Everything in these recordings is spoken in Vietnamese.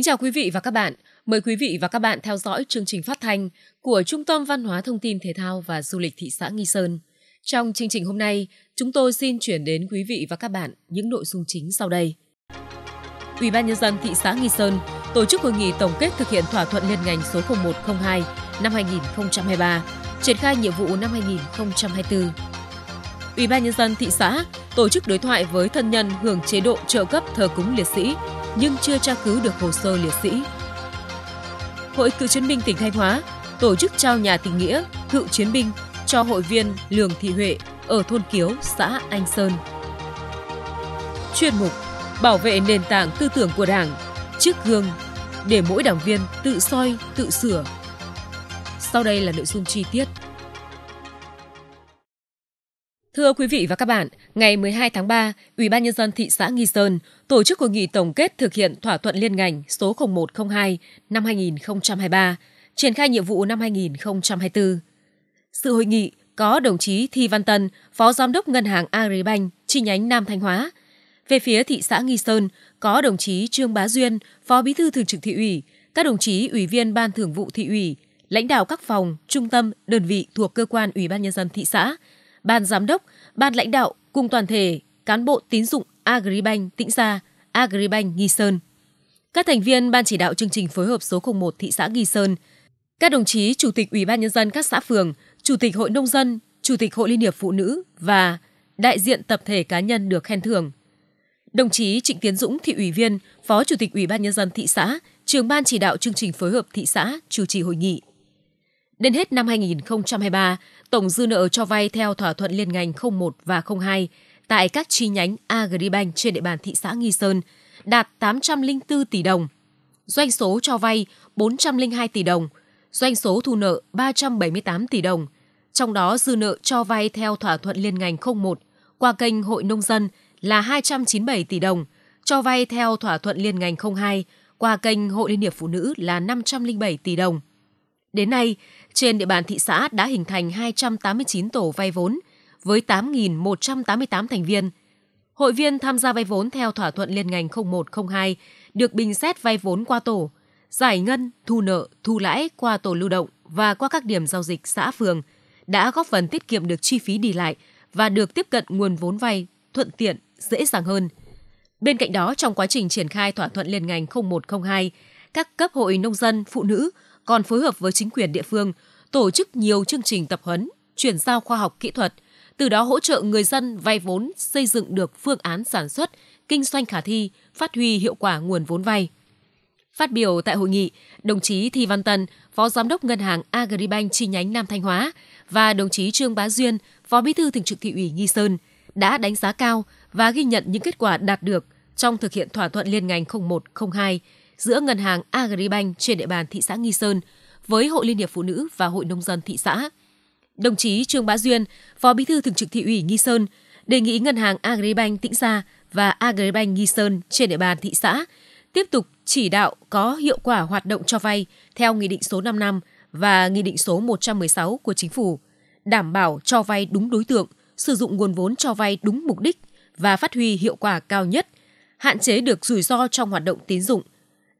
Kính chào quý vị và các bạn. Mời quý vị và các bạn theo dõi chương trình phát thanh của Trung tâm Văn hóa Thông tin Thể thao và Du lịch thị xã Nghi Sơn. Trong chương trình hôm nay, chúng tôi xin chuyển đến quý vị và các bạn những nội dung chính sau đây. Ủy ban nhân dân thị xã Nghi Sơn tổ chức hội nghị tổng kết thực hiện thỏa thuận liên ngành số 0102 năm 2023, triển khai nhiệm vụ năm 2024. Ủy ban nhân dân thị xã tổ chức đối thoại với thân nhân hưởng chế độ trợ cấp thờ cúng liệt sĩ nhưng chưa tra cứu được hồ sơ liệt sĩ. Hội Cựu chiến binh tỉnh Thanh Hóa tổ chức trao nhà tình nghĩa cựu chiến binh cho hội viên Lường Thị Huệ ở thôn Kiếu, xã Anh Sơn. Chuyên mục Bảo vệ nền tảng tư tưởng của Đảng, chiếc gương để mỗi đảng viên tự soi, tự sửa. Sau đây là nội dung chi tiết Thưa quý vị và các bạn, ngày 12 tháng 3, Ủy ban nhân dân thị xã Nghi Sơn tổ chức hội nghị tổng kết thực hiện thỏa thuận liên ngành số 0102 năm 2023, triển khai nhiệm vụ năm 2024. Sự hội nghị có đồng chí Thi Văn Tân, Phó Giám đốc Ngân hàng Agribank chi nhánh Nam Thanh Hóa. Về phía thị xã Nghi Sơn có đồng chí Trương Bá Duyên, Phó Bí thư Thường trực thị ủy, các đồng chí ủy viên Ban Thường vụ thị ủy, lãnh đạo các phòng, trung tâm, đơn vị thuộc cơ quan Ủy ban nhân dân thị xã – ban giám đốc, ban lãnh đạo cùng toàn thể cán bộ tín dụng Agribank Tĩnh Gia, Agribank Nghi Sơn. Các thành viên ban chỉ đạo chương trình phối hợp số 01 thị xã Nghi Sơn, các đồng chí chủ tịch Ủy ban nhân dân các xã phường, chủ tịch Hội nông dân, chủ tịch Hội Liên hiệp Phụ nữ và đại diện tập thể cá nhân được khen thưởng. Đồng chí Trịnh Tiến Dũng, thị ủy viên, phó chủ tịch Ủy ban nhân dân thị xã, trưởng ban chỉ đạo chương trình phối hợp thị xã chủ trì hội nghị. Đến hết năm 2023, tổng dư nợ cho vay theo thỏa thuận liên ngành 01 và 02 tại các chi nhánh Agribank trên địa bàn thị xã Nghi Sơn đạt 804 tỷ đồng, doanh số cho vay 402 tỷ đồng, doanh số thu nợ 378 tỷ đồng, trong đó dư nợ cho vay theo thỏa thuận liên ngành 01 qua kênh Hội Nông dân là 297 tỷ đồng, cho vay theo thỏa thuận liên ngành 02 qua kênh Hội Liên hiệp Phụ nữ là 507 tỷ đồng. Đến nay, trên địa bàn thị xã đã hình thành 289 tổ vay vốn với 8.188 thành viên. Hội viên tham gia vay vốn theo thỏa thuận liên ngành 0102 được bình xét vay vốn qua tổ, giải ngân, thu nợ, thu lãi qua tổ lưu động và qua các điểm giao dịch xã phường đã góp phần tiết kiệm được chi phí đi lại và được tiếp cận nguồn vốn vay thuận tiện, dễ dàng hơn. Bên cạnh đó, trong quá trình triển khai thỏa thuận liên ngành 0102, các cấp hội nông dân, phụ nữ, còn phối hợp với chính quyền địa phương tổ chức nhiều chương trình tập huấn, chuyển giao khoa học kỹ thuật, từ đó hỗ trợ người dân vay vốn xây dựng được phương án sản xuất, kinh doanh khả thi, phát huy hiệu quả nguồn vốn vay. Phát biểu tại hội nghị, đồng chí Thi Văn Tân, Phó Giám đốc Ngân hàng Agribank chi nhánh Nam Thanh Hóa và đồng chí Trương Bá Duyên, Phó Bí thư Thường trực Thị ủy Nghi Sơn đã đánh giá cao và ghi nhận những kết quả đạt được trong thực hiện thỏa thuận liên ngành 0102 giữa ngân hàng Agribank trên địa bàn thị xã Nghi Sơn với Hội Liên hiệp Phụ nữ và Hội Nông dân thị xã. Đồng chí Trương Bá Duyên, Phó Bí thư Thường trực Thị ủy Nghi Sơn, đề nghị Ngân hàng Agribank Tĩnh Gia và Agribank Nghi Sơn trên địa bàn thị xã tiếp tục chỉ đạo có hiệu quả hoạt động cho vay theo Nghị định số 5 năm và Nghị định số 116 của Chính phủ, đảm bảo cho vay đúng đối tượng, sử dụng nguồn vốn cho vay đúng mục đích và phát huy hiệu quả cao nhất, hạn chế được rủi ro trong hoạt động tín dụng,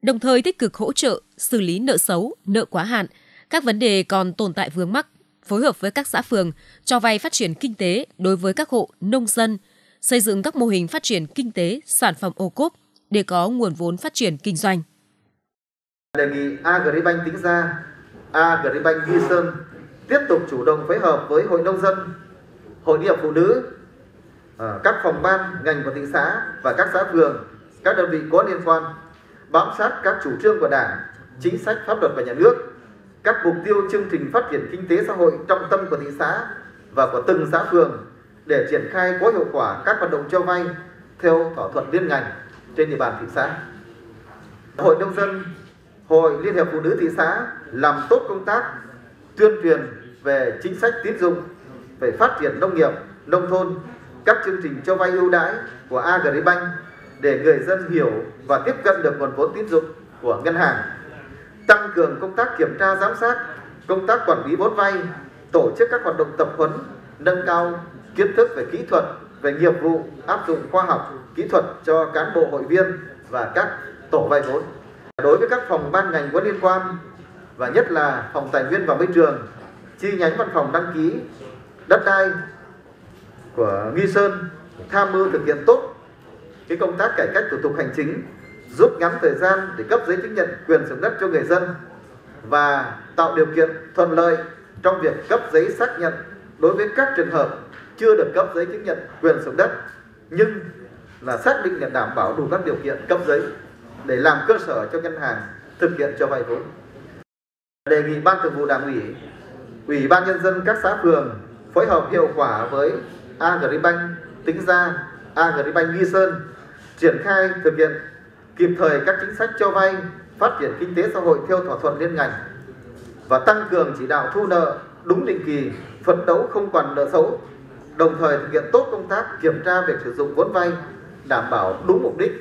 đồng thời tích cực hỗ trợ xử lý nợ xấu, nợ quá hạn, các vấn đề còn tồn tại vướng mắc, phối hợp với các xã phường cho vay phát triển kinh tế đối với các hộ nông dân, xây dựng các mô hình phát triển kinh tế, sản phẩm ô cốp để có nguồn vốn phát triển kinh doanh. Đề nghị Agribank tính ra, Agribank Ghi Sơn tiếp tục chủ động phối hợp với Hội Nông dân, Hội Điệp Phụ Nữ, ờ, các phòng ban, ngành của thị xã và các xã phường, các đơn vị có liên quan bám sát các chủ trương của Đảng, chính sách pháp luật và nhà nước, các mục tiêu chương trình phát triển kinh tế xã hội trọng tâm của thị xã và của từng xã phường để triển khai có hiệu quả các hoạt động cho vay theo thỏa thuận liên ngành trên địa bàn thị xã. Hội nông dân, Hội Liên hiệp Phụ nữ thị xã làm tốt công tác tuyên truyền về chính sách tín dụng, về phát triển nông nghiệp, nông thôn, các chương trình cho vay ưu đãi của Agribank để người dân hiểu và tiếp cận được nguồn vốn tín dụng của ngân hàng. Tăng cường công tác kiểm tra giám sát, công tác quản lý vốn vay, tổ chức các hoạt động tập huấn, nâng cao kiến thức về kỹ thuật, về nghiệp vụ, áp dụng khoa học, kỹ thuật cho cán bộ hội viên và các tổ vay vốn. Đối với các phòng ban ngành có liên quan và nhất là phòng tài nguyên và môi trường, chi nhánh văn phòng đăng ký đất đai của Nghi Sơn tham mưu thực hiện tốt cái công tác cải cách thủ tục hành chính, rút ngắn thời gian để cấp giấy chứng nhận quyền sử dụng đất cho người dân và tạo điều kiện thuận lợi trong việc cấp giấy xác nhận đối với các trường hợp chưa được cấp giấy chứng nhận quyền sử dụng đất nhưng là xác định để đảm bảo đủ các điều kiện cấp giấy để làm cơ sở cho ngân hàng thực hiện cho vay vốn. Đề nghị Ban Thường vụ Đảng ủy, Ủy ban nhân dân các xã phường phối hợp hiệu quả với Agribank Tĩnh Gia, Agribank Nghi Sơn triển khai thực hiện kịp thời các chính sách cho vay phát triển kinh tế xã hội theo thỏa thuận liên ngành và tăng cường chỉ đạo thu nợ đúng định kỳ, phấn đấu không còn nợ xấu, đồng thời thực hiện tốt công tác kiểm tra việc sử dụng vốn vay, đảm bảo đúng mục đích,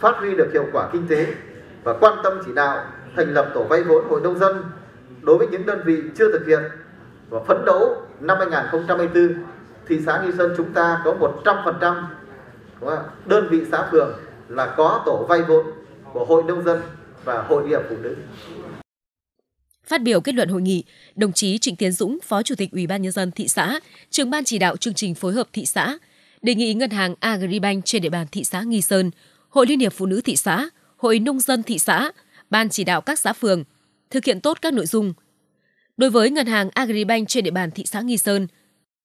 phát huy được hiệu quả kinh tế và quan tâm chỉ đạo thành lập tổ vay vốn hội nông dân đối với những đơn vị chưa thực hiện và phấn đấu năm 2024 thị xã Nghi Sơn chúng ta có 100% đúng không? đơn vị xã phường là có tổ vay vốn của hội nông dân và hội liên hiệp phụ nữ Phát biểu kết luận hội nghị, đồng chí Trịnh Tiến Dũng, Phó Chủ tịch Ủy ban nhân dân thị xã, trưởng ban chỉ đạo chương trình phối hợp thị xã, đề nghị ngân hàng Agribank trên địa bàn thị xã Nghi Sơn, Hội Liên hiệp Phụ nữ thị xã, Hội nông dân thị xã, ban chỉ đạo các xã phường thực hiện tốt các nội dung. Đối với ngân hàng Agribank trên địa bàn thị xã Nghi Sơn,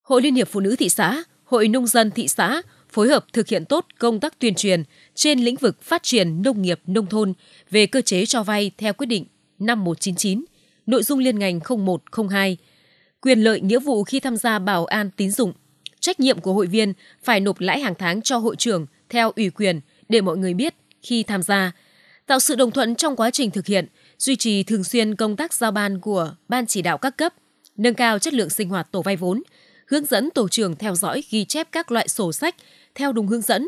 Hội Liên hiệp Phụ nữ thị xã, Hội nông dân thị xã, phối hợp thực hiện tốt công tác tuyên truyền trên lĩnh vực phát triển nông nghiệp nông thôn về cơ chế cho vay theo quyết định 5199, nội dung liên ngành 0102, quyền lợi nghĩa vụ khi tham gia bảo an tín dụng, trách nhiệm của hội viên phải nộp lãi hàng tháng cho hội trưởng theo ủy quyền để mọi người biết khi tham gia, tạo sự đồng thuận trong quá trình thực hiện, duy trì thường xuyên công tác giao ban của ban chỉ đạo các cấp, nâng cao chất lượng sinh hoạt tổ vay vốn, hướng dẫn tổ trưởng theo dõi ghi chép các loại sổ sách theo đúng hướng dẫn.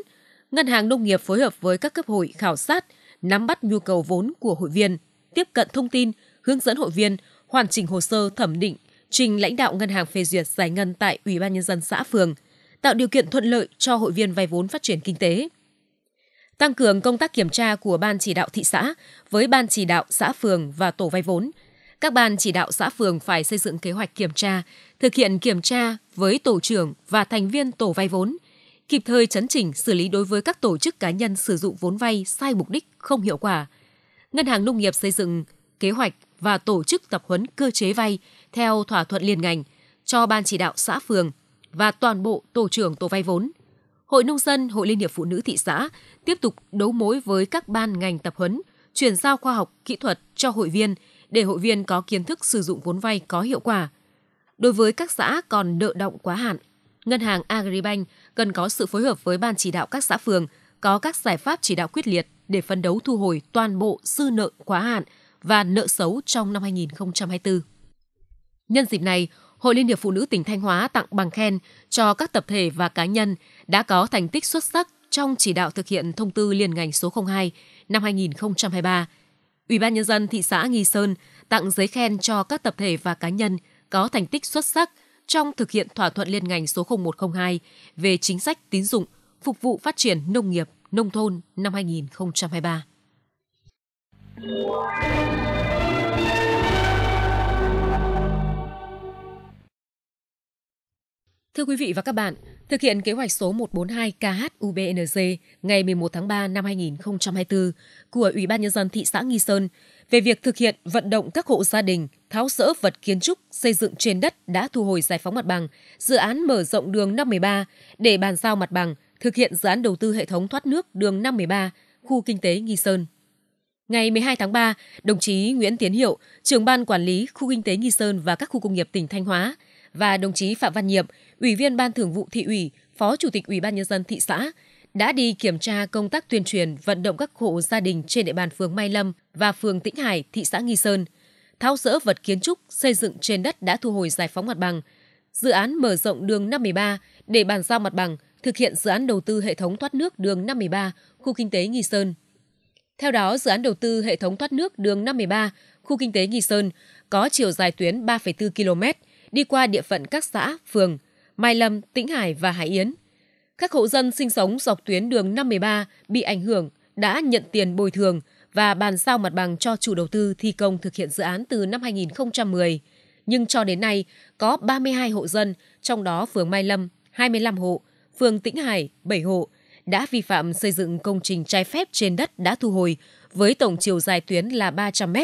Ngân hàng Nông nghiệp phối hợp với các cấp hội khảo sát, nắm bắt nhu cầu vốn của hội viên, tiếp cận thông tin, hướng dẫn hội viên, hoàn chỉnh hồ sơ thẩm định, trình lãnh đạo ngân hàng phê duyệt giải ngân tại Ủy ban nhân dân xã phường, tạo điều kiện thuận lợi cho hội viên vay vốn phát triển kinh tế. Tăng cường công tác kiểm tra của ban chỉ đạo thị xã với ban chỉ đạo xã phường và tổ vay vốn. Các ban chỉ đạo xã phường phải xây dựng kế hoạch kiểm tra, thực hiện kiểm tra với tổ trưởng và thành viên tổ vay vốn, kịp thời chấn chỉnh xử lý đối với các tổ chức cá nhân sử dụng vốn vay sai mục đích không hiệu quả. Ngân hàng Nông nghiệp xây dựng kế hoạch và tổ chức tập huấn cơ chế vay theo thỏa thuận liên ngành cho ban chỉ đạo xã phường và toàn bộ tổ trưởng tổ vay vốn. Hội nông dân, Hội Liên hiệp Phụ nữ thị xã tiếp tục đấu mối với các ban ngành tập huấn, chuyển giao khoa học kỹ thuật cho hội viên để hội viên có kiến thức sử dụng vốn vay có hiệu quả. Đối với các xã còn nợ động quá hạn Ngân hàng Agribank cần có sự phối hợp với ban chỉ đạo các xã phường, có các giải pháp chỉ đạo quyết liệt để phấn đấu thu hồi toàn bộ dư nợ quá hạn và nợ xấu trong năm 2024. Nhân dịp này, Hội Liên hiệp Phụ nữ tỉnh Thanh Hóa tặng bằng khen cho các tập thể và cá nhân đã có thành tích xuất sắc trong chỉ đạo thực hiện thông tư liên ngành số 02 năm 2023. Ủy ban nhân dân thị xã Nghi Sơn tặng giấy khen cho các tập thể và cá nhân có thành tích xuất sắc – trong thực hiện thỏa thuận liên ngành số 0102 về chính sách tín dụng phục vụ phát triển nông nghiệp, nông thôn năm 2023. Thưa quý vị và các bạn, thực hiện kế hoạch số 142 KHUBNC ngày 11 tháng 3 năm 2024 của Ủy ban nhân dân thị xã Nghi Sơn về việc thực hiện vận động các hộ gia đình tháo rỡ vật kiến trúc xây dựng trên đất đã thu hồi giải phóng mặt bằng, dự án mở rộng đường 53 để bàn giao mặt bằng, thực hiện dự án đầu tư hệ thống thoát nước đường 53, khu kinh tế Nghi Sơn. Ngày 12 tháng 3, đồng chí Nguyễn Tiến Hiệu, trưởng ban quản lý khu kinh tế Nghi Sơn và các khu công nghiệp tỉnh Thanh Hóa và đồng chí Phạm Văn Nhiệm, Ủy viên Ban Thường vụ thị ủy, Phó Chủ tịch Ủy ban nhân dân thị xã đã đi kiểm tra công tác tuyên truyền vận động các hộ gia đình trên địa bàn phường Mai Lâm và phường Tĩnh Hải, thị xã Nghi Sơn, tháo rỡ vật kiến trúc xây dựng trên đất đã thu hồi giải phóng mặt bằng, dự án mở rộng đường 53 để bàn giao mặt bằng, thực hiện dự án đầu tư hệ thống thoát nước đường 53, khu kinh tế Nghi Sơn. Theo đó, dự án đầu tư hệ thống thoát nước đường 53, khu kinh tế Nghi Sơn có chiều dài tuyến 3,4 km, đi qua địa phận các xã, phường – Mai Lâm, Tĩnh Hải và Hải Yến. Các hộ dân sinh sống dọc tuyến đường 513 bị ảnh hưởng đã nhận tiền bồi thường và bàn giao mặt bằng cho chủ đầu tư thi công thực hiện dự án từ năm 2010. Nhưng cho đến nay, có 32 hộ dân, trong đó phường Mai Lâm 25 hộ, phường Tĩnh Hải 7 hộ, đã vi phạm xây dựng công trình trái phép trên đất đã thu hồi với tổng chiều dài tuyến là 300 m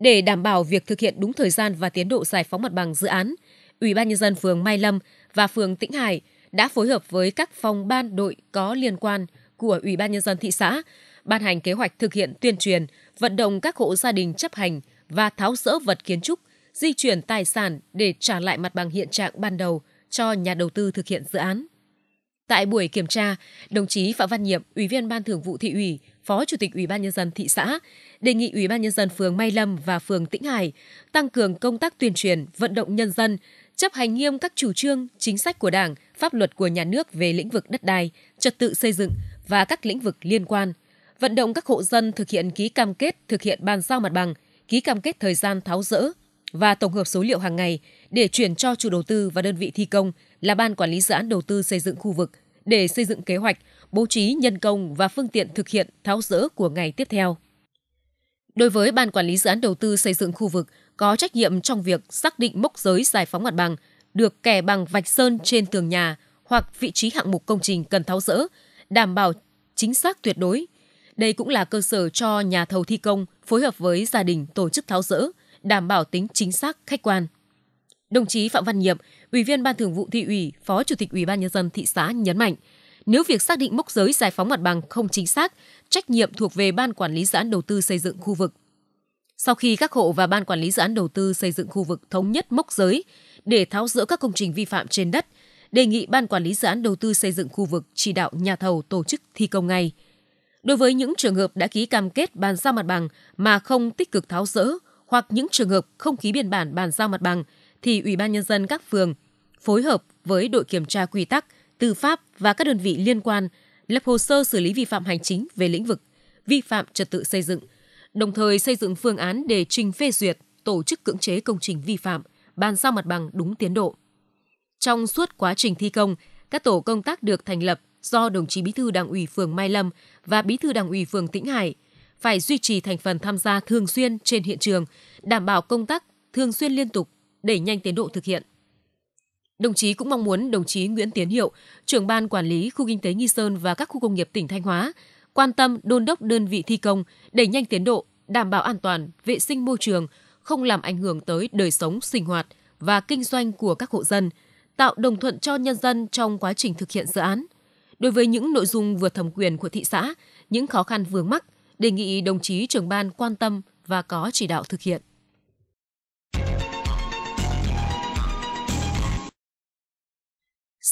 Để đảm bảo việc thực hiện đúng thời gian và tiến độ giải phóng mặt bằng dự án, Ủy ban nhân dân phường Mai Lâm và phường Tĩnh Hải đã phối hợp với các phòng ban đội có liên quan của Ủy ban nhân dân thị xã ban hành kế hoạch thực hiện tuyên truyền, vận động các hộ gia đình chấp hành và tháo rỡ vật kiến trúc, di chuyển tài sản để trả lại mặt bằng hiện trạng ban đầu cho nhà đầu tư thực hiện dự án. Tại buổi kiểm tra, đồng chí Phạm Văn Nhiệm, Ủy viên Ban Thường vụ thị ủy, Phó Chủ tịch Ủy ban nhân dân thị xã, đề nghị Ủy ban nhân dân phường Mai Lâm và phường Tĩnh Hải tăng cường công tác tuyên truyền, vận động nhân dân chấp hành nghiêm các chủ trương, chính sách của Đảng, pháp luật của nhà nước về lĩnh vực đất đai, trật tự xây dựng và các lĩnh vực liên quan, vận động các hộ dân thực hiện ký cam kết thực hiện bàn giao mặt bằng, ký cam kết thời gian tháo rỡ và tổng hợp số liệu hàng ngày để chuyển cho chủ đầu tư và đơn vị thi công là ban quản lý dự án đầu tư xây dựng khu vực để xây dựng kế hoạch, bố trí nhân công và phương tiện thực hiện tháo rỡ của ngày tiếp theo. Đối với Ban Quản lý Dự án Đầu tư xây dựng khu vực có trách nhiệm trong việc xác định mốc giới giải phóng mặt bằng được kẻ bằng vạch sơn trên tường nhà hoặc vị trí hạng mục công trình cần tháo rỡ, đảm bảo chính xác tuyệt đối. Đây cũng là cơ sở cho nhà thầu thi công phối hợp với gia đình tổ chức tháo rỡ, đảm bảo tính chính xác khách quan. Đồng chí Phạm Văn Nhiệm, Ủy viên Ban Thường vụ Thị ủy, Phó Chủ tịch Ủy ban nhân dân thị xã nhấn mạnh, nếu việc xác định mốc giới giải phóng mặt bằng không chính xác, trách nhiệm thuộc về Ban Quản lý Dự án Đầu tư xây dựng khu vực. Sau khi các hộ và Ban Quản lý Dự án Đầu tư xây dựng khu vực thống nhất mốc giới để tháo rỡ các công trình vi phạm trên đất, đề nghị Ban Quản lý Dự án Đầu tư xây dựng khu vực chỉ đạo nhà thầu tổ chức thi công ngay. Đối với những trường hợp đã ký cam kết bàn giao mặt bằng mà không tích cực tháo rỡ hoặc những trường hợp không ký biên bản bàn giao mặt bằng thì Ủy ban nhân dân các phường phối hợp với đội kiểm tra quy tắc – tư pháp và các đơn vị liên quan lập hồ sơ xử lý vi phạm hành chính về lĩnh vực vi phạm trật tự xây dựng, đồng thời xây dựng phương án để trình phê duyệt tổ chức cưỡng chế công trình vi phạm, bàn giao mặt bằng đúng tiến độ. Trong suốt quá trình thi công, các tổ công tác được thành lập do đồng chí Bí thư Đảng ủy phường Mai Lâm và Bí thư Đảng ủy phường Tĩnh Hải phải duy trì thành phần tham gia thường xuyên trên hiện trường, đảm bảo công tác thường xuyên liên tục đẩy nhanh tiến độ thực hiện. Đồng chí cũng mong muốn đồng chí Nguyễn Tiến Hiệu, trưởng ban quản lý khu kinh tế Nghi Sơn và các khu công nghiệp tỉnh Thanh Hóa, quan tâm đôn đốc đơn vị thi công, đẩy nhanh tiến độ, đảm bảo an toàn, vệ sinh môi trường, không làm ảnh hưởng tới đời sống, sinh hoạt và kinh doanh của các hộ dân, tạo đồng thuận cho nhân dân trong quá trình thực hiện dự án. Đối với những nội dung vượt thẩm quyền của thị xã, những khó khăn vướng mắc, đề nghị đồng chí trưởng ban quan tâm và có chỉ đạo thực hiện.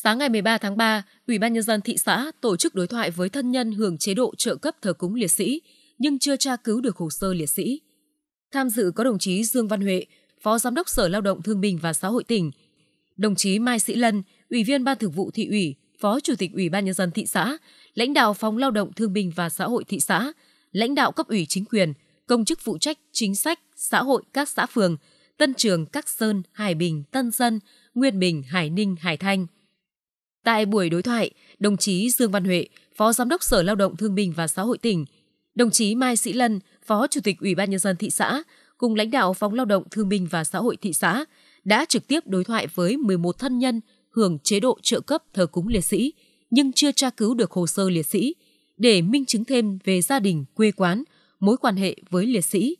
Sáng ngày 13 tháng 3, Ủy ban nhân dân thị xã tổ chức đối thoại với thân nhân hưởng chế độ trợ cấp thờ cúng liệt sĩ nhưng chưa tra cứu được hồ sơ liệt sĩ. Tham dự có đồng chí Dương Văn Huệ, Phó Giám đốc Sở Lao động Thương binh và Xã hội tỉnh, đồng chí Mai Sĩ Lân, Ủy viên Ban Thường vụ thị ủy, Phó Chủ tịch Ủy ban nhân dân thị xã, lãnh đạo Phòng Lao động Thương binh và Xã hội thị xã, lãnh đạo cấp ủy chính quyền, công chức phụ trách chính sách xã hội các xã phường, Tân Trường, Các Sơn, Hải Bình, Tân Dân, Nguyên Bình, Hải Ninh, Hải Thanh – Tại buổi đối thoại, đồng chí Dương Văn Huệ, Phó Giám đốc Sở Lao động Thương binh và Xã hội tỉnh, đồng chí Mai Sĩ Lân, Phó Chủ tịch Ủy ban Nhân dân thị xã, cùng lãnh đạo Phòng Lao động Thương binh và Xã hội thị xã đã trực tiếp đối thoại với 11 thân nhân hưởng chế độ trợ cấp thờ cúng liệt sĩ nhưng chưa tra cứu được hồ sơ liệt sĩ để minh chứng thêm về gia đình, quê quán, mối quan hệ với liệt sĩ.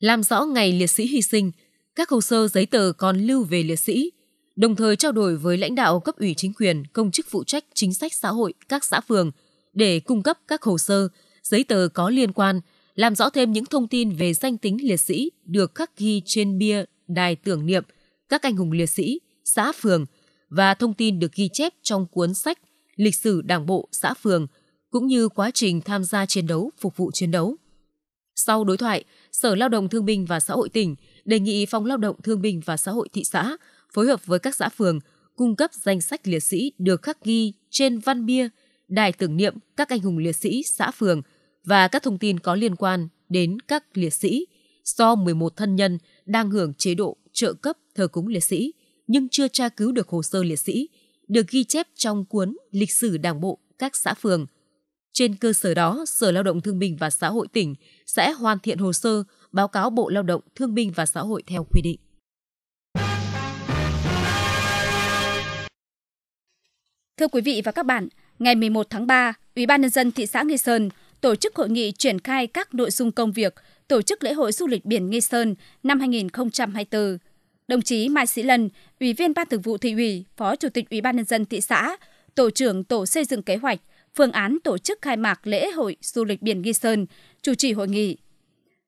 Làm rõ ngày liệt sĩ hy sinh, các hồ sơ giấy tờ còn lưu về liệt sĩ – đồng thời trao đổi với lãnh đạo cấp ủy chính quyền, công chức phụ trách chính sách xã hội các xã phường để cung cấp các hồ sơ, giấy tờ có liên quan, làm rõ thêm những thông tin về danh tính liệt sĩ được khắc ghi trên bia đài tưởng niệm các anh hùng liệt sĩ, xã phường và thông tin được ghi chép trong cuốn sách Lịch sử Đảng bộ xã phường cũng như quá trình tham gia chiến đấu phục vụ chiến đấu. Sau đối thoại, Sở Lao động Thương binh và Xã hội tỉnh đề nghị Phòng Lao động Thương binh và Xã hội thị xã phối hợp với các xã phường cung cấp danh sách liệt sĩ được khắc ghi trên văn bia, đài tưởng niệm các anh hùng liệt sĩ xã phường và các thông tin có liên quan đến các liệt sĩ do 11 thân nhân đang hưởng chế độ trợ cấp thờ cúng liệt sĩ nhưng chưa tra cứu được hồ sơ liệt sĩ được ghi chép trong cuốn Lịch sử Đảng bộ các xã phường. Trên cơ sở đó, Sở Lao động Thương binh và Xã hội tỉnh sẽ hoàn thiện hồ sơ báo cáo Bộ Lao động Thương binh và Xã hội theo quy định. Thưa quý vị và các bạn, ngày 11 tháng 3, Ủy ban nhân dân thị xã Nghi Sơn tổ chức hội nghị triển khai các nội dung công việc tổ chức lễ hội du lịch biển Nghi Sơn năm 2024. Đồng chí Mai Sĩ Lân, Ủy viên Ban Thường vụ Thị ủy, Phó Chủ tịch Ủy ban nhân dân thị xã, Tổ trưởng Tổ xây dựng kế hoạch, phương án tổ chức khai mạc lễ hội du lịch biển Nghi Sơn, chủ trì hội nghị.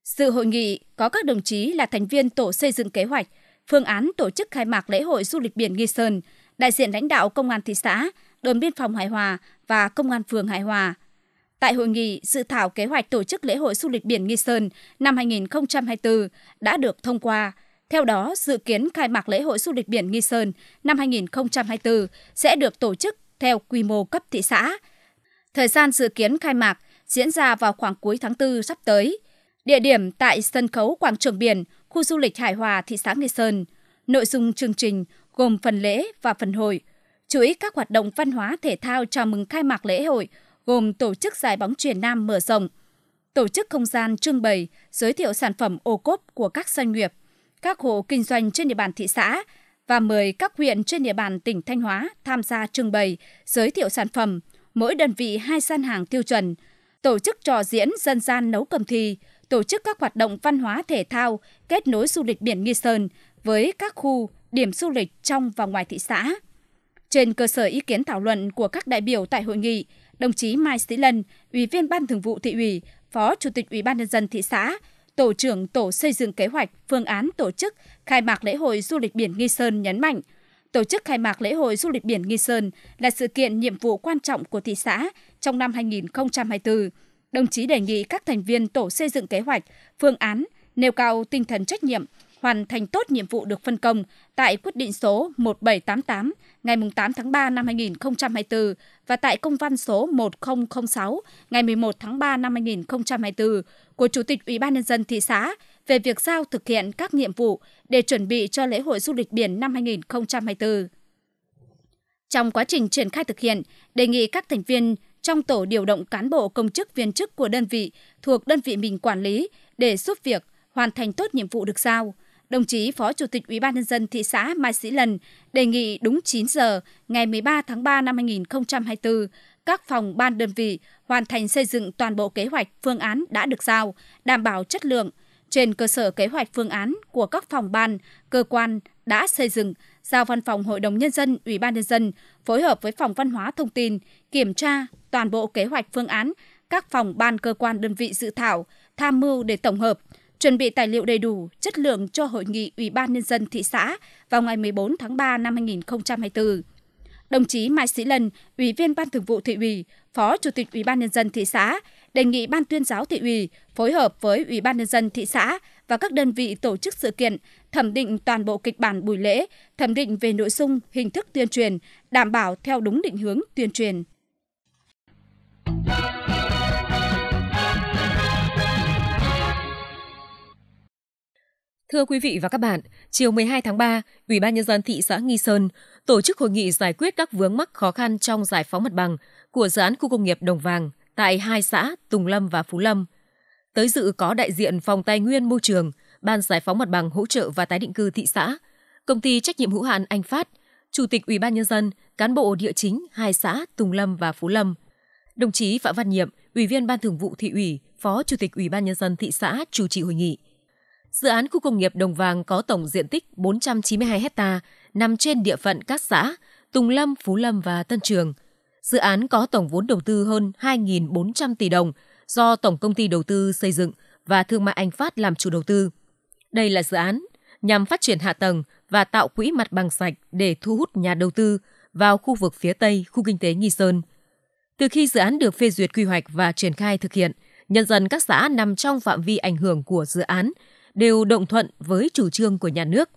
Sự hội nghị có các đồng chí là thành viên Tổ xây dựng kế hoạch, phương án tổ chức khai mạc lễ hội du lịch biển Nghi Sơn – đại diện lãnh đạo Công an thị xã, đồn biên phòng Hải Hòa và Công an phường Hải Hòa. Tại hội nghị, dự thảo kế hoạch tổ chức lễ hội du lịch biển Nghi Sơn năm 2024 đã được thông qua. Theo đó, dự kiến khai mạc lễ hội du lịch biển Nghi Sơn năm 2024 sẽ được tổ chức theo quy mô cấp thị xã. Thời gian dự kiến khai mạc diễn ra vào khoảng cuối tháng 4 sắp tới. Địa điểm tại sân khấu Quảng trường Biển, khu du lịch Hải Hòa, thị xã Nghi Sơn. Nội dung chương trình gồm phần lễ và phần hội. Chú ý các hoạt động văn hóa thể thao chào mừng khai mạc lễ hội, gồm tổ chức giải bóng truyền nam mở rộng, tổ chức không gian trưng bày, giới thiệu sản phẩm ô cốp của các doanh nghiệp, các hộ kinh doanh trên địa bàn thị xã và mời các huyện trên địa bàn tỉnh Thanh Hóa tham gia trưng bày, giới thiệu sản phẩm, mỗi đơn vị hai gian hàng tiêu chuẩn, tổ chức trò diễn dân gian nấu cầm thi, tổ chức các hoạt động văn hóa thể thao, kết nối du lịch biển Nghi Sơn với các khu điểm du lịch trong và ngoài thị xã. Trên cơ sở ý kiến thảo luận của các đại biểu tại hội nghị, đồng chí Mai Sĩ Lân, Ủy viên Ban Thường vụ thị ủy, Phó Chủ tịch Ủy ban nhân dân thị xã, Tổ trưởng Tổ xây dựng kế hoạch phương án tổ chức khai mạc lễ hội du lịch biển Nghi Sơn nhấn mạnh, tổ chức khai mạc lễ hội du lịch biển Nghi Sơn là sự kiện nhiệm vụ quan trọng của thị xã trong năm 2024. Đồng chí đề nghị các thành viên tổ xây dựng kế hoạch, phương án nêu cao tinh thần trách nhiệm, hoàn thành tốt nhiệm vụ được phân công tại quyết định số 1788 ngày 8 tháng 3 năm 2024 và tại công văn số 1006 ngày 11 tháng 3 năm 2024 của Chủ tịch Ủy ban nhân dân thị xã về việc giao thực hiện các nhiệm vụ để chuẩn bị cho lễ hội du lịch biển năm 2024. Trong quá trình triển khai thực hiện, đề nghị các thành viên trong tổ điều động cán bộ công chức viên chức của đơn vị thuộc đơn vị mình quản lý để giúp việc hoàn thành tốt nhiệm vụ được giao – Đồng chí Phó Chủ tịch Ủy ban nhân dân thị xã Mai Sĩ Lần đề nghị đúng 9 giờ ngày 13 tháng 3 năm 2024, các phòng ban đơn vị hoàn thành xây dựng toàn bộ kế hoạch phương án đã được giao, đảm bảo chất lượng trên cơ sở kế hoạch phương án của các phòng ban, cơ quan đã xây dựng, giao văn phòng Hội đồng Nhân dân, Ủy ban Nhân dân phối hợp với Phòng Văn hóa Thông tin kiểm tra toàn bộ kế hoạch phương án, các phòng ban cơ quan đơn vị dự thảo, tham mưu để tổng hợp, chuẩn bị tài liệu đầy đủ, chất lượng cho hội nghị Ủy ban nhân dân thị xã vào ngày 14 tháng 3 năm 2024. Đồng chí Mai Sĩ Lân, Ủy viên Ban Thường vụ thị ủy, Phó Chủ tịch Ủy ban nhân dân thị xã đề nghị Ban tuyên giáo thị ủy phối hợp với Ủy ban nhân dân thị xã và các đơn vị tổ chức sự kiện thẩm định toàn bộ kịch bản buổi lễ, thẩm định về nội dung, hình thức tuyên truyền, đảm bảo theo đúng định hướng tuyên truyền. Thưa quý vị và các bạn, chiều 12 tháng 3, Ủy ban nhân dân thị xã Nghi Sơn tổ chức hội nghị giải quyết các vướng mắc khó khăn trong giải phóng mặt bằng của dự án khu công nghiệp Đồng Vàng tại hai xã Tùng Lâm và Phú Lâm. Tới dự có đại diện Phòng Tài nguyên Môi trường, Ban giải phóng mặt bằng hỗ trợ và tái định cư thị xã, công ty trách nhiệm hữu hạn Anh Phát, Chủ tịch Ủy ban nhân dân, cán bộ địa chính hai xã Tùng Lâm và Phú Lâm. Đồng chí Phạm Văn Nhiệm, Ủy viên Ban Thường vụ thị ủy, Phó Chủ tịch Ủy ban nhân dân thị xã chủ trì hội nghị. Dự án khu công nghiệp Đồng Vàng có tổng diện tích 492 hecta, nằm trên địa phận các xã Tùng Lâm, Phú Lâm và Tân Trường. Dự án có tổng vốn đầu tư hơn 2.400 tỷ đồng do Tổng Công ty Đầu tư Xây dựng và Thương mại Anh Phát làm chủ đầu tư. Đây là dự án nhằm phát triển hạ tầng và tạo quỹ mặt bằng sạch để thu hút nhà đầu tư vào khu vực phía Tây khu kinh tế Nghi Sơn. Từ khi dự án được phê duyệt quy hoạch và triển khai thực hiện, nhân dân các xã nằm trong phạm vi ảnh hưởng của dự án đều đồng thuận với chủ trương của nhà nước.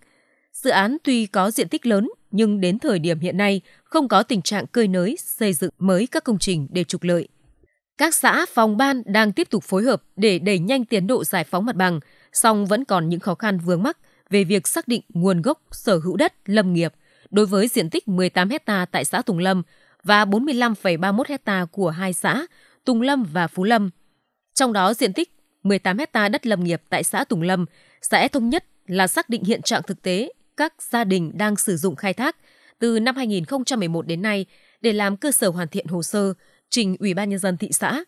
Dự án tuy có diện tích lớn nhưng đến thời điểm hiện nay không có tình trạng cơi nới xây dựng mới các công trình để trục lợi. Các xã phòng ban đang tiếp tục phối hợp để đẩy nhanh tiến độ giải phóng mặt bằng, song vẫn còn những khó khăn vướng mắc về việc xác định nguồn gốc sở hữu đất lâm nghiệp đối với diện tích 18 hecta tại xã Tùng Lâm và 45,31 hecta của hai xã Tùng Lâm và Phú Lâm. Trong đó diện tích 18 hecta đất lâm nghiệp tại xã Tùng Lâm sẽ thống nhất là xác định hiện trạng thực tế các gia đình đang sử dụng khai thác từ năm 2011 đến nay để làm cơ sở hoàn thiện hồ sơ trình Ủy ban nhân dân thị xã.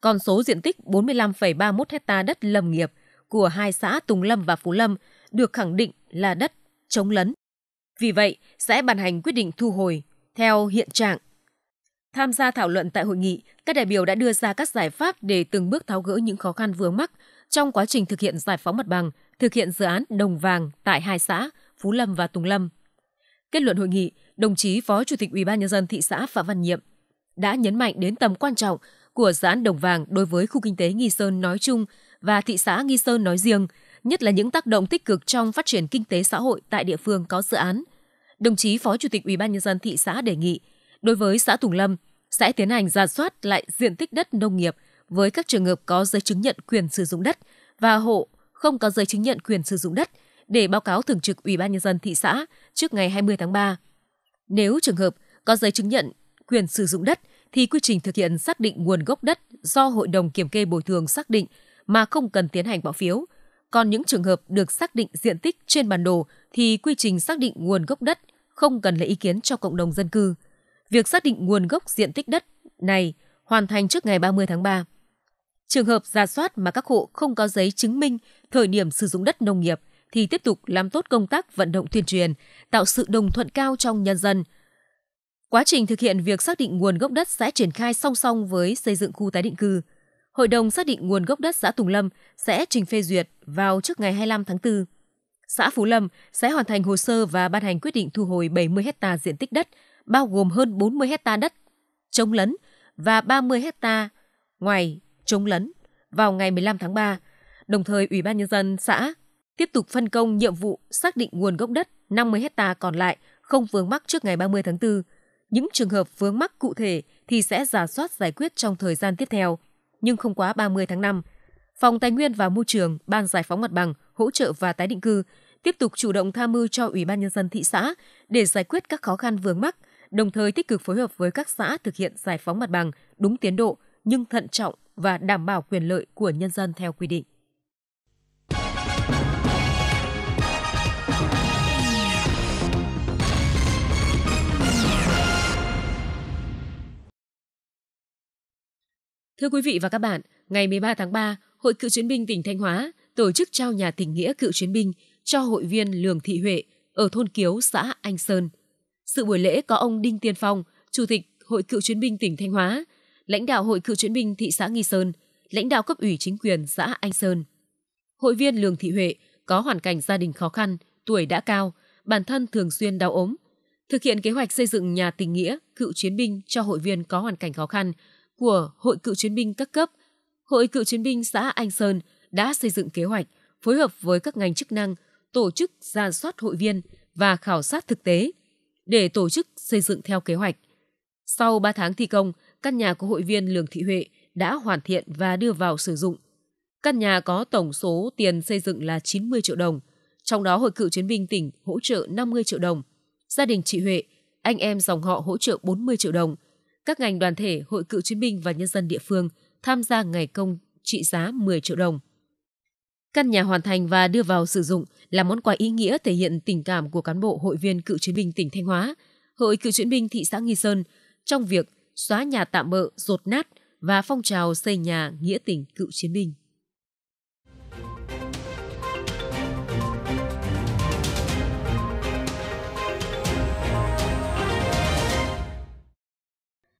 Còn số diện tích 45,31 hecta đất lâm nghiệp của hai xã Tùng Lâm và Phú Lâm được khẳng định là đất chống lấn. Vì vậy, sẽ ban hành quyết định thu hồi theo hiện trạng Tham gia thảo luận tại hội nghị, các đại biểu đã đưa ra các giải pháp để từng bước tháo gỡ những khó khăn vướng mắc trong quá trình thực hiện giải phóng mặt bằng, thực hiện dự án Đồng Vàng tại hai xã Phú Lâm và Tùng Lâm. Kết luận hội nghị, đồng chí Phó Chủ tịch Ủy ban nhân dân thị xã Phạm Văn Nhiệm đã nhấn mạnh đến tầm quan trọng của dự án Đồng Vàng đối với khu kinh tế Nghi Sơn nói chung và thị xã Nghi Sơn nói riêng, nhất là những tác động tích cực trong phát triển kinh tế xã hội tại địa phương có dự án. Đồng chí Phó Chủ tịch Ủy ban nhân dân thị xã đề nghị Đối với xã Tùng Lâm, sẽ tiến hành giả soát lại diện tích đất nông nghiệp với các trường hợp có giấy chứng nhận quyền sử dụng đất và hộ không có giấy chứng nhận quyền sử dụng đất để báo cáo thường trực Ủy ban nhân dân thị xã trước ngày 20 tháng 3. Nếu trường hợp có giấy chứng nhận quyền sử dụng đất thì quy trình thực hiện xác định nguồn gốc đất do Hội đồng Kiểm kê Bồi thường xác định mà không cần tiến hành bỏ phiếu. Còn những trường hợp được xác định diện tích trên bản đồ thì quy trình xác định nguồn gốc đất không cần lấy ý kiến cho cộng đồng dân cư. Việc xác định nguồn gốc diện tích đất này hoàn thành trước ngày 30 tháng 3. Trường hợp ra soát mà các hộ không có giấy chứng minh thời điểm sử dụng đất nông nghiệp thì tiếp tục làm tốt công tác vận động tuyên truyền, tạo sự đồng thuận cao trong nhân dân. Quá trình thực hiện việc xác định nguồn gốc đất sẽ triển khai song song với xây dựng khu tái định cư. Hội đồng xác định nguồn gốc đất xã Tùng Lâm sẽ trình phê duyệt vào trước ngày 25 tháng 4. Xã Phú Lâm sẽ hoàn thành hồ sơ và ban hành quyết định thu hồi 70 hecta diện tích đất bao gồm hơn 40 hecta đất chống lấn và 30 hecta ngoài chống lấn vào ngày 15 tháng 3. Đồng thời, Ủy ban Nhân dân xã tiếp tục phân công nhiệm vụ xác định nguồn gốc đất 50 hecta còn lại không vướng mắc trước ngày 30 tháng 4. Những trường hợp vướng mắc cụ thể thì sẽ giả soát giải quyết trong thời gian tiếp theo, nhưng không quá 30 tháng 5. Phòng Tài nguyên và Môi trường, Ban Giải phóng Mặt bằng, Hỗ trợ và Tái định cư tiếp tục chủ động tham mưu cho Ủy ban Nhân dân thị xã để giải quyết các khó khăn vướng mắc – đồng thời tích cực phối hợp với các xã thực hiện giải phóng mặt bằng đúng tiến độ nhưng thận trọng và đảm bảo quyền lợi của nhân dân theo quy định. Thưa quý vị và các bạn, ngày 13 tháng 3, Hội Cựu Chiến binh tỉnh Thanh Hóa tổ chức trao nhà tình nghĩa cựu chiến binh cho hội viên Lường Thị Huệ ở thôn Kiếu, xã Anh Sơn – sự buổi lễ có ông Đinh Tiên Phong, Chủ tịch Hội Cựu Chiến binh tỉnh Thanh Hóa, lãnh đạo Hội Cựu Chiến binh thị xã Nghi Sơn, lãnh đạo cấp ủy chính quyền xã Anh Sơn. Hội viên Lường Thị Huệ có hoàn cảnh gia đình khó khăn, tuổi đã cao, bản thân thường xuyên đau ốm. Thực hiện kế hoạch xây dựng nhà tình nghĩa cựu chiến binh cho hội viên có hoàn cảnh khó khăn của Hội Cựu Chiến binh các cấp, Hội Cựu Chiến binh xã Anh Sơn đã xây dựng kế hoạch phối hợp với các ngành chức năng tổ chức ra soát hội viên và khảo sát thực tế, để tổ chức xây dựng theo kế hoạch. Sau 3 tháng thi công, căn nhà của hội viên Lường Thị Huệ đã hoàn thiện và đưa vào sử dụng. Căn nhà có tổng số tiền xây dựng là 90 triệu đồng, trong đó Hội cựu chiến binh tỉnh hỗ trợ 50 triệu đồng, gia đình chị Huệ, anh em dòng họ hỗ trợ 40 triệu đồng, các ngành đoàn thể, hội cựu chiến binh và nhân dân địa phương tham gia ngày công trị giá 10 triệu đồng. Căn nhà hoàn thành và đưa vào sử dụng là món quà ý nghĩa thể hiện tình cảm của cán bộ hội viên cựu chiến binh tỉnh Thanh Hóa, Hội cựu chiến binh thị xã Nghi Sơn trong việc xóa nhà tạm bỡ rột nát và phong trào xây nhà nghĩa tình cựu chiến binh.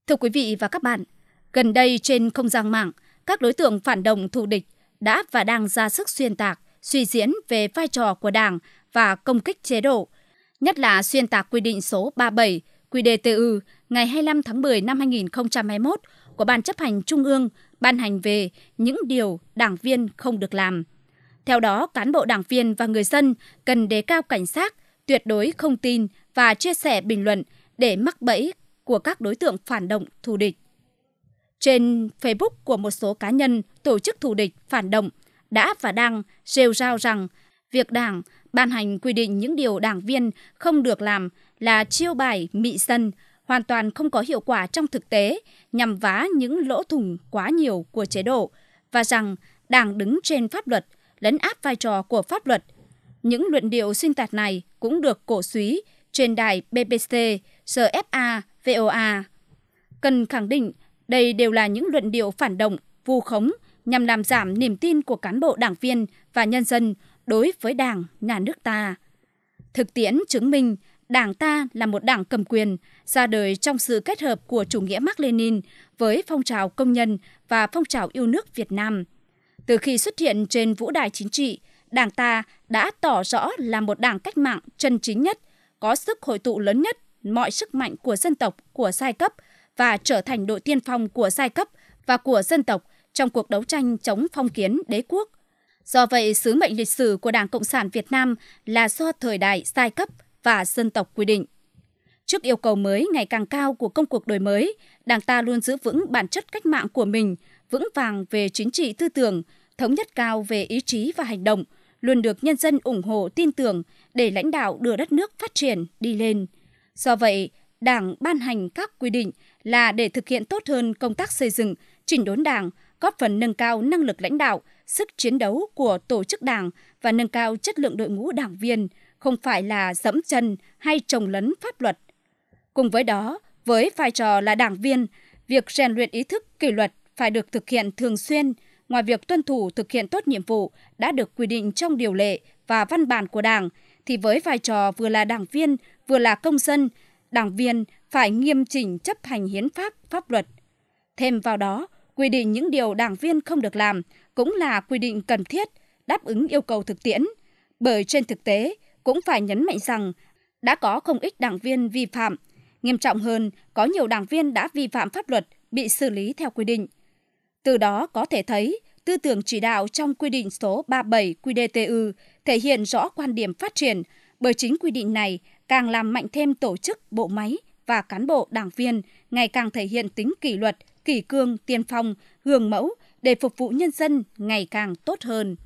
Thưa quý vị và các bạn, gần đây trên không gian mạng, các đối tượng phản động thù địch đã và đang ra sức xuyên tạc, suy diễn về vai trò của Đảng và công kích chế độ, nhất là xuyên tạc quy định số 37 QDTU ngày 25 tháng 10 năm 2021 của Ban chấp hành Trung ương ban hành về những điều đảng viên không được làm. Theo đó, cán bộ đảng viên và người dân cần đề cao cảnh giác, tuyệt đối không tin và chia sẻ bình luận để mắc bẫy của các đối tượng phản động thù địch trên Facebook của một số cá nhân, tổ chức thù địch, phản động đã và đang rêu rao rằng việc Đảng ban hành quy định những điều đảng viên không được làm là chiêu bài mị dân, hoàn toàn không có hiệu quả trong thực tế nhằm vá những lỗ thủng quá nhiều của chế độ và rằng Đảng đứng trên pháp luật, lấn áp vai trò của pháp luật. Những luận điệu xuyên tạc này cũng được cổ suý trên đài BBC, CFA, VOA. Cần khẳng định đây đều là những luận điệu phản động, vu khống nhằm làm giảm niềm tin của cán bộ đảng viên và nhân dân đối với Đảng, nhà nước ta. Thực tiễn chứng minh Đảng ta là một đảng cầm quyền, ra đời trong sự kết hợp của chủ nghĩa Mark Lenin với phong trào công nhân và phong trào yêu nước Việt Nam. Từ khi xuất hiện trên vũ đài chính trị, Đảng ta đã tỏ rõ là một đảng cách mạng chân chính nhất, có sức hội tụ lớn nhất mọi sức mạnh của dân tộc, của giai cấp – và trở thành đội tiên phong của giai cấp và của dân tộc trong cuộc đấu tranh chống phong kiến đế quốc. Do vậy, sứ mệnh lịch sử của Đảng Cộng sản Việt Nam là do thời đại, giai cấp và dân tộc quy định. Trước yêu cầu mới ngày càng cao của công cuộc đổi mới, Đảng ta luôn giữ vững bản chất cách mạng của mình, vững vàng về chính trị tư tưởng, thống nhất cao về ý chí và hành động, luôn được nhân dân ủng hộ tin tưởng để lãnh đạo đưa đất nước phát triển đi lên. Do vậy, Đảng ban hành các quy định là để thực hiện tốt hơn công tác xây dựng, chỉnh đốn Đảng, góp phần nâng cao năng lực lãnh đạo, sức chiến đấu của tổ chức Đảng và nâng cao chất lượng đội ngũ đảng viên, không phải là dẫm chân hay trồng lấn pháp luật. Cùng với đó, với vai trò là đảng viên, việc rèn luyện ý thức kỷ luật phải được thực hiện thường xuyên, ngoài việc tuân thủ thực hiện tốt nhiệm vụ đã được quy định trong điều lệ và văn bản của Đảng, thì với vai trò vừa là đảng viên, vừa là công dân, đảng viên phải nghiêm chỉnh chấp hành hiến pháp, pháp luật. Thêm vào đó, quy định những điều đảng viên không được làm cũng là quy định cần thiết, đáp ứng yêu cầu thực tiễn. Bởi trên thực tế, cũng phải nhấn mạnh rằng đã có không ít đảng viên vi phạm. Nghiêm trọng hơn, có nhiều đảng viên đã vi phạm pháp luật, bị xử lý theo quy định. Từ đó có thể thấy, tư tưởng chỉ đạo trong quy định số 37 QDTU thể hiện rõ quan điểm phát triển, bởi chính quy định này càng làm mạnh thêm tổ chức, bộ máy, và cán bộ đảng viên ngày càng thể hiện tính kỷ luật, kỷ cương, tiên phong, gương mẫu để phục vụ nhân dân ngày càng tốt hơn.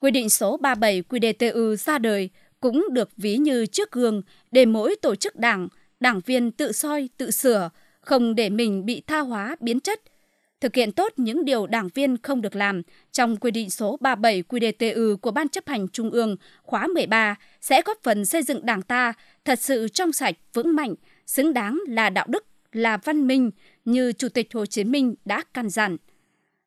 Quy định số 37 QDTU ra đời cũng được ví như chiếc gương để mỗi tổ chức đảng, đảng viên tự soi, tự sửa, không để mình bị tha hóa biến chất. Thực hiện tốt những điều đảng viên không được làm trong quy định số 37 QDTU của Ban chấp hành Trung ương khóa 13 sẽ góp phần xây dựng đảng ta thật sự trong sạch, vững mạnh, xứng đáng là đạo đức, là văn minh như Chủ tịch Hồ Chí Minh đã căn dặn.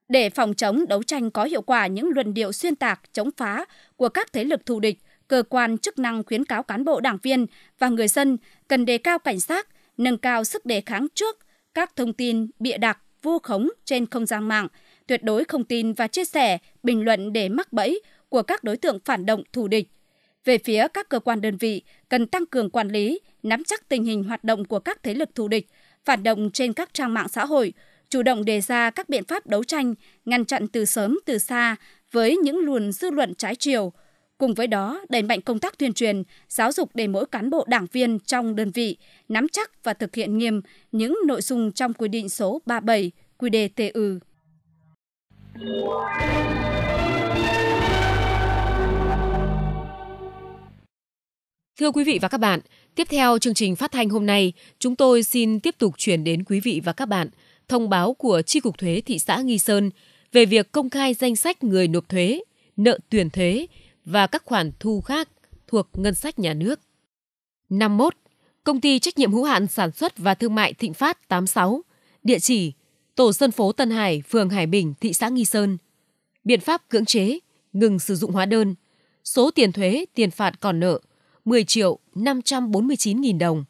Để phòng chống đấu tranh có hiệu quả những luận điệu xuyên tạc, chống phá của các thế lực thù địch, cơ quan chức năng khuyến cáo cán bộ đảng viên và người dân cần đề cao cảnh giác, nâng cao sức đề kháng trước các thông tin bịa đặt, vu khống trên không gian mạng, tuyệt đối không tin và chia sẻ, bình luận để mắc bẫy của các đối tượng phản động thù địch. Về phía các cơ quan đơn vị, cần tăng cường quản lý, nắm chắc tình hình hoạt động của các thế lực thù địch, phản động trên các trang mạng xã hội, chủ động đề ra các biện pháp đấu tranh, ngăn chặn từ sớm từ xa với những luồng dư luận trái chiều. Cùng với đó, đẩy mạnh công tác tuyên truyền, giáo dục để mỗi cán bộ đảng viên trong đơn vị nắm chắc và thực hiện nghiêm những nội dung trong quy định số 37 QĐTU. Thưa quý vị và các bạn, Tiếp theo chương trình phát thanh hôm nay, chúng tôi xin tiếp tục chuyển đến quý vị và các bạn thông báo của Tri Cục Thuế thị xã Nghi Sơn về việc công khai danh sách người nộp thuế, nợ tuyển thuế và các khoản thu khác thuộc ngân sách nhà nước. 51 Công ty trách nhiệm hữu hạn sản xuất và thương mại Thịnh Phát 86, địa chỉ Tổ dân phố Tân Hải, phường Hải Bình, thị xã Nghi Sơn. Biện pháp cưỡng chế, ngừng sử dụng hóa đơn, số tiền thuế, tiền phạt còn nợ – 10 triệu 549.000 đồng.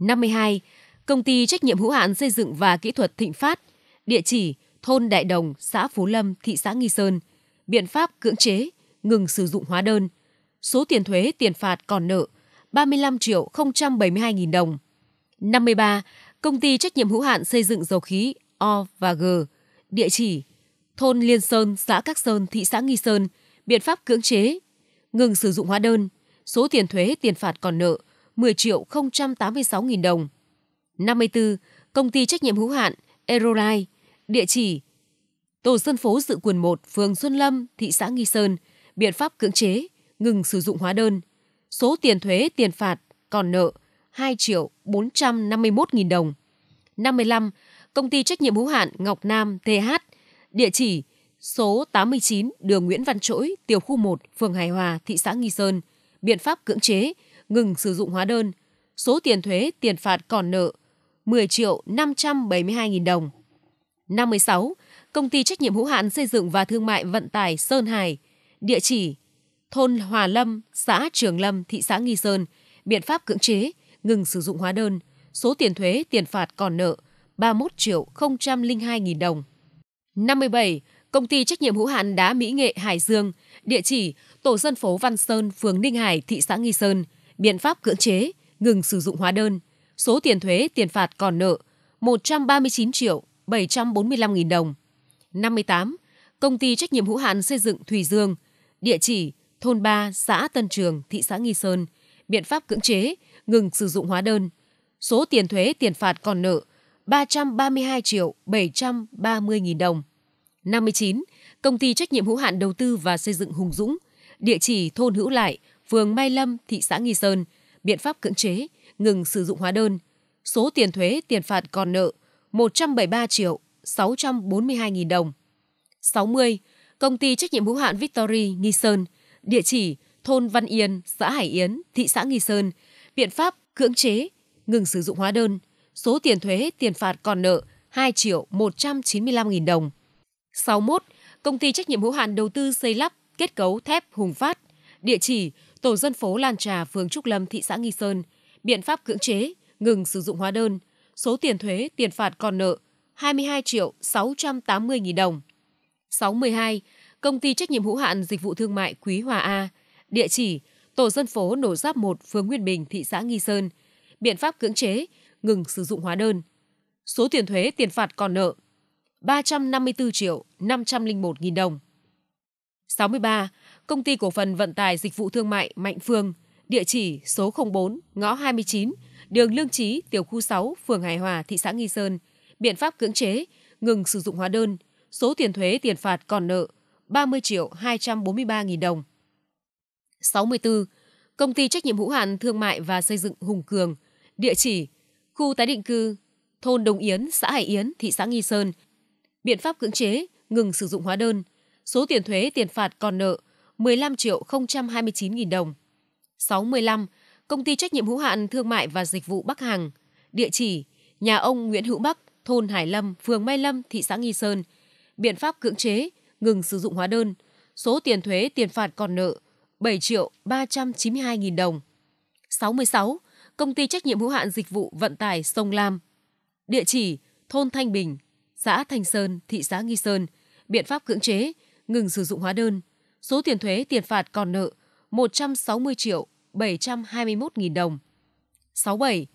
52. Công ty trách nhiệm hữu hạn xây dựng và kỹ thuật Thịnh Phát, địa chỉ thôn Đại Đồng, xã Phú Lâm, thị xã Nghi Sơn. Biện pháp cưỡng chế, ngừng sử dụng hóa đơn. Số tiền thuế, tiền phạt còn nợ 35 triệu 072.000 đồng. 53. Công ty trách nhiệm hữu hạn xây dựng dầu khí O và G. Địa chỉ thôn Liên Sơn, xã Các Sơn, thị xã Nghi Sơn. Biện pháp cưỡng chế, ngừng sử dụng hóa đơn số tiền thuế tiền phạt còn nợ 10 triệu 086.000 đồng. 54. Công ty trách nhiệm hữu hạn Aeroline, địa chỉ Tổ dân phố Dự quyền 1, phường Xuân Lâm, thị xã Nghi Sơn, biện pháp cưỡng chế, ngừng sử dụng hóa đơn. Số tiền thuế tiền phạt còn nợ 2 triệu 451.000 đồng. 55. Công ty trách nhiệm hữu hạn Ngọc Nam TH, địa chỉ số 89 đường Nguyễn Văn Trỗi, tiểu khu 1, phường Hải Hòa, thị xã Nghi Sơn, biện pháp cưỡng chế, ngừng sử dụng hóa đơn, số tiền thuế, tiền phạt còn nợ 10 triệu 572 nghìn đồng. 56. Công ty trách nhiệm hữu hạn xây dựng và thương mại vận tải Sơn Hải, địa chỉ thôn Hòa Lâm, xã Trường Lâm, thị xã Nghi Sơn, biện pháp cưỡng chế, ngừng sử dụng hóa đơn, số tiền thuế, tiền phạt còn nợ 31 triệu 002 nghìn đồng. 57. Công ty trách nhiệm hữu hạn đá Mỹ Nghệ Hải Dương, địa chỉ tổ dân phố Văn Sơn, phường Ninh Hải, thị xã Nghi Sơn, biện pháp cưỡng chế, ngừng sử dụng hóa đơn, số tiền thuế, tiền phạt còn nợ 139 triệu 745 nghìn đồng. 58. Công ty trách nhiệm hữu hạn xây dựng Thủy Dương, địa chỉ thôn 3, xã Tân Trường, thị xã Nghi Sơn, biện pháp cưỡng chế, ngừng sử dụng hóa đơn, số tiền thuế, tiền phạt còn nợ 332 triệu 730 nghìn đồng. 59, công ty trách nhiệm hữu hạn đầu tư và xây dựng Hùng Dũng, địa chỉ thôn Hữu Lại, phường Mai Lâm, thị xã Nghi Sơn, biện pháp cưỡng chế, ngừng sử dụng hóa đơn. Số tiền thuế, tiền phạt còn nợ 173 triệu 642 nghìn đồng. 60. Công ty trách nhiệm hữu hạn Victory Nghi Sơn, địa chỉ thôn Văn Yên, xã Hải Yến, thị xã Nghi Sơn, biện pháp cưỡng chế, ngừng sử dụng hóa đơn, số tiền thuế, tiền phạt còn nợ 2 triệu 195 nghìn đồng. 61, Công ty trách nhiệm hữu hạn đầu tư xây lắp kết cấu thép Hùng Phát, địa chỉ tổ dân phố Lan Trà, phường Trúc Lâm, thị xã Nghi Sơn, biện pháp cưỡng chế, ngừng sử dụng hóa đơn, số tiền thuế, tiền phạt còn nợ 22 triệu 680 nghìn đồng. 62. Công ty trách nhiệm hữu hạn dịch vụ thương mại Quý Hòa A, địa chỉ tổ dân phố Nổ Giáp 1, phường Nguyên Bình, thị xã Nghi Sơn, biện pháp cưỡng chế, ngừng sử dụng hóa đơn. Số tiền thuế, tiền phạt còn nợ 354 triệu 501 nghìn đồng. 63. Công ty cổ phần vận tải dịch vụ thương mại Mạnh Phương, địa chỉ số 04, ngõ 29, đường Lương Trí, tiểu khu 6, phường Hải Hòa, thị xã Nghi Sơn. Biện pháp cưỡng chế, ngừng sử dụng hóa đơn, số tiền thuế tiền phạt còn nợ 30 triệu 243 nghìn đồng. 64. Công ty trách nhiệm hữu hạn thương mại và xây dựng Hùng Cường, địa chỉ khu tái định cư thôn Đồng Yến, xã Hải Yến, thị xã Nghi Sơn, biện pháp cưỡng chế, ngừng sử dụng hóa đơn, số tiền thuế tiền phạt còn nợ 15 triệu 029 nghìn đồng. 65. Công ty trách nhiệm hữu hạn thương mại và dịch vụ Bắc Hằng, địa chỉ nhà ông Nguyễn Hữu Bắc, thôn Hải Lâm, phường Mai Lâm, thị xã Nghi Sơn. Biện pháp cưỡng chế, ngừng sử dụng hóa đơn, số tiền thuế tiền phạt còn nợ 7 triệu 392 nghìn đồng. 66. Công ty trách nhiệm hữu hạn dịch vụ vận tải Sông Lam. Địa chỉ thôn Thanh Bình, xã Thanh Sơn, thị xã Nghi Sơn, biện pháp cưỡng chế, ngừng sử dụng hóa đơn. Số tiền thuế tiền phạt còn nợ 160 triệu 721 nghìn đồng. 67.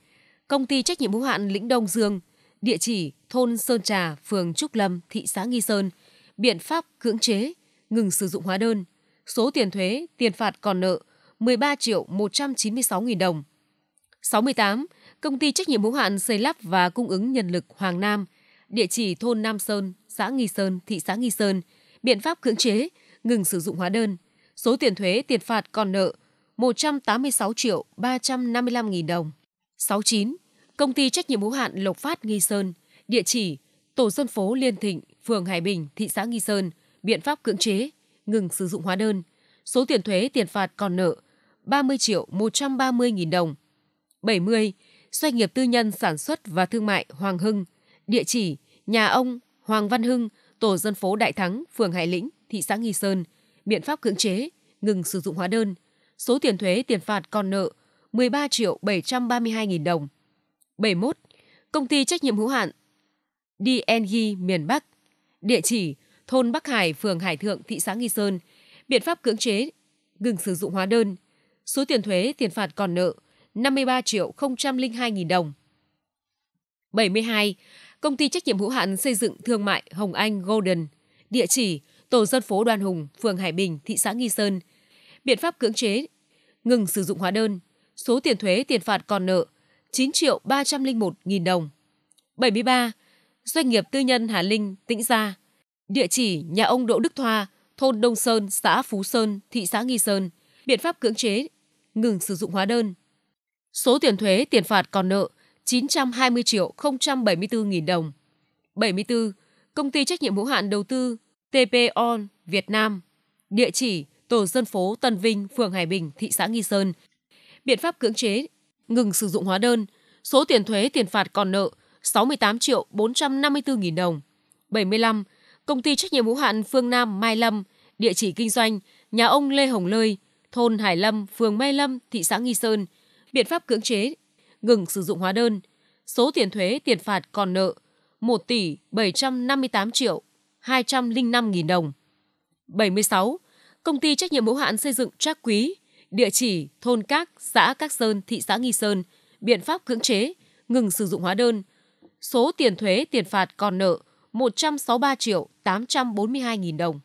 Công ty trách nhiệm hữu hạn Lĩnh Đông Dương, địa chỉ thôn Sơn Trà, phường Trúc Lâm, thị xã Nghi Sơn, biện pháp cưỡng chế, ngừng sử dụng hóa đơn. Số tiền thuế, tiền phạt còn nợ 13 triệu 196 nghìn đồng. 68. Công ty trách nhiệm hữu hạn xây lắp và cung ứng nhân lực Hoàng Nam, địa chỉ thôn Nam Sơn, xã Nghi Sơn, thị xã Nghi Sơn, biện pháp cưỡng chế, ngừng sử dụng hóa đơn, số tiền thuế tiền phạt còn nợ 186 triệu 355 nghìn đồng. 69. Công ty trách nhiệm hữu hạn Lộc Phát Nghi Sơn, địa chỉ Tổ dân phố Liên Thịnh, phường Hải Bình, thị xã Nghi Sơn, biện pháp cưỡng chế, ngừng sử dụng hóa đơn, số tiền thuế tiền phạt còn nợ 30 triệu 130 nghìn đồng. 70. Doanh nghiệp tư nhân sản xuất và thương mại Hoàng Hưng, Địa chỉ nhà ông Hoàng Văn Hưng, tổ dân phố Đại Thắng, phường Hải Lĩnh, thị xã Nghi Sơn. Biện pháp cưỡng chế, ngừng sử dụng hóa đơn. Số tiền thuế tiền phạt còn nợ 13 triệu 732 nghìn đồng. 71. Công ty trách nhiệm hữu hạn DNG miền Bắc. Địa chỉ thôn Bắc Hải, phường Hải Thượng, thị xã Nghi Sơn. Biện pháp cưỡng chế, ngừng sử dụng hóa đơn. Số tiền thuế tiền phạt còn nợ 53 triệu 002 nghìn đồng. 72. Công ty trách nhiệm hữu hạn xây dựng thương mại Hồng Anh Golden, địa chỉ tổ dân phố Đoan Hùng, phường Hải Bình, thị xã Nghi Sơn. Biện pháp cưỡng chế, ngừng sử dụng hóa đơn, số tiền thuế tiền phạt còn nợ 9 triệu 301 nghìn đồng. 73. Doanh nghiệp tư nhân Hà Linh, Tĩnh Gia. Địa chỉ nhà ông Đỗ Đức Thoa, thôn Đông Sơn, xã Phú Sơn, thị xã Nghi Sơn. Biện pháp cưỡng chế, ngừng sử dụng hóa đơn. Số tiền thuế tiền phạt còn nợ 920 triệu 074 nghìn đồng. 74. Công ty trách nhiệm hữu hạn đầu tư TP On Việt Nam. Địa chỉ Tổ dân phố Tân Vinh, phường Hải Bình, thị xã Nghi Sơn. Biện pháp cưỡng chế, ngừng sử dụng hóa đơn. Số tiền thuế tiền phạt còn nợ 68 triệu 454 nghìn đồng. 75. Công ty trách nhiệm hữu hạn Phương Nam Mai Lâm. Địa chỉ kinh doanh nhà ông Lê Hồng Lơi, thôn Hải Lâm, phường Mai Lâm, thị xã Nghi Sơn. Biện pháp cưỡng chế, ngừng sử dụng hóa đơn. Số tiền thuế tiền phạt còn nợ 1 tỷ 758 triệu 205 nghìn đồng. 76. Công ty trách nhiệm hữu hạn xây dựng Trác Quý, địa chỉ thôn Các, xã Các Sơn, thị xã Nghi Sơn, biện pháp cưỡng chế, ngừng sử dụng hóa đơn. Số tiền thuế tiền phạt còn nợ 163 triệu 842 nghìn đồng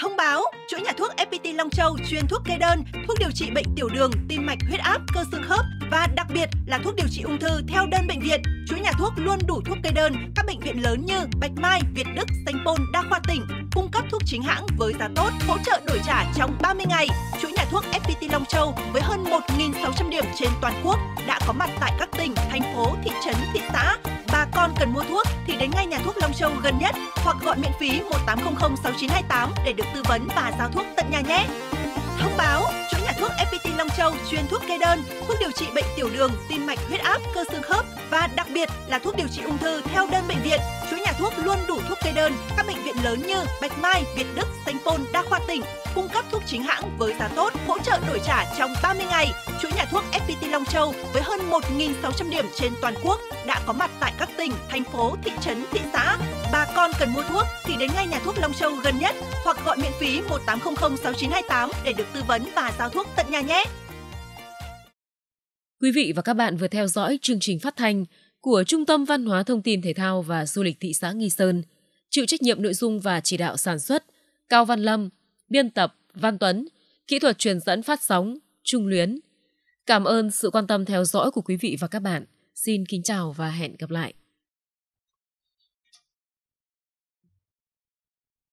thông báo chuỗi nhà thuốc FPT Long Châu chuyên thuốc kê đơn, thuốc điều trị bệnh tiểu đường, tim mạch, huyết áp, cơ xương khớp và đặc biệt là thuốc điều trị ung thư theo đơn bệnh viện. Chuỗi nhà thuốc luôn đủ thuốc kê đơn các bệnh viện lớn như Bạch Mai, Việt Đức, Sanh Pôn, Đa khoa tỉnh, cung cấp thuốc chính hãng với giá tốt, hỗ trợ đổi trả trong 30 ngày. Chuỗi nhà thuốc FPT Long Châu với hơn 1.600 điểm trên toàn quốc đã có mặt tại các tỉnh, thành phố, thị trấn, thị xã Bà con cần mua thuốc thì đến ngay nhà thuốc Long Châu gần nhất hoặc gọi miễn phí 1800 6928 để được tư vấn và giao thuốc tận nhà nhé. Thông báo, Chuỗi nhà thuốc FPT Long Châu chuyên thuốc kê đơn, thuốc điều trị bệnh tiểu đường, tim mạch, huyết áp, cơ xương khớp và đặc biệt là thuốc điều trị ung thư theo đơn bệnh viện chuỗi nhà thuốc luôn đủ thuốc kê đơn. Các bệnh viện lớn như Bạch Mai, Việt Đức, Sanh Pôn, Đa khoa tỉnh cung cấp thuốc chính hãng với giá tốt, hỗ trợ đổi trả trong 30 ngày. Chuỗi nhà thuốc FPT Long Châu với hơn 1.600 điểm trên toàn quốc đã có mặt tại các tỉnh, thành phố, thị trấn, thị xã. Bà con cần mua thuốc thì đến ngay nhà thuốc Long Châu gần nhất hoặc gọi miễn phí 1800 6928 để được tư vấn và giao thuốc tận nhà nhé. Quý vị và các bạn vừa theo dõi chương trình phát thanh của Trung tâm Văn hóa Thông tin Thể thao và Du lịch thị xã Nghi Sơn, chịu trách nhiệm nội dung và chỉ đạo sản xuất Cao Văn Lâm, biên tập Văn Tuấn, kỹ thuật truyền dẫn phát sóng Trung Luyến. Cảm ơn sự quan tâm theo dõi của quý vị và các bạn. Xin kính chào và hẹn gặp lại.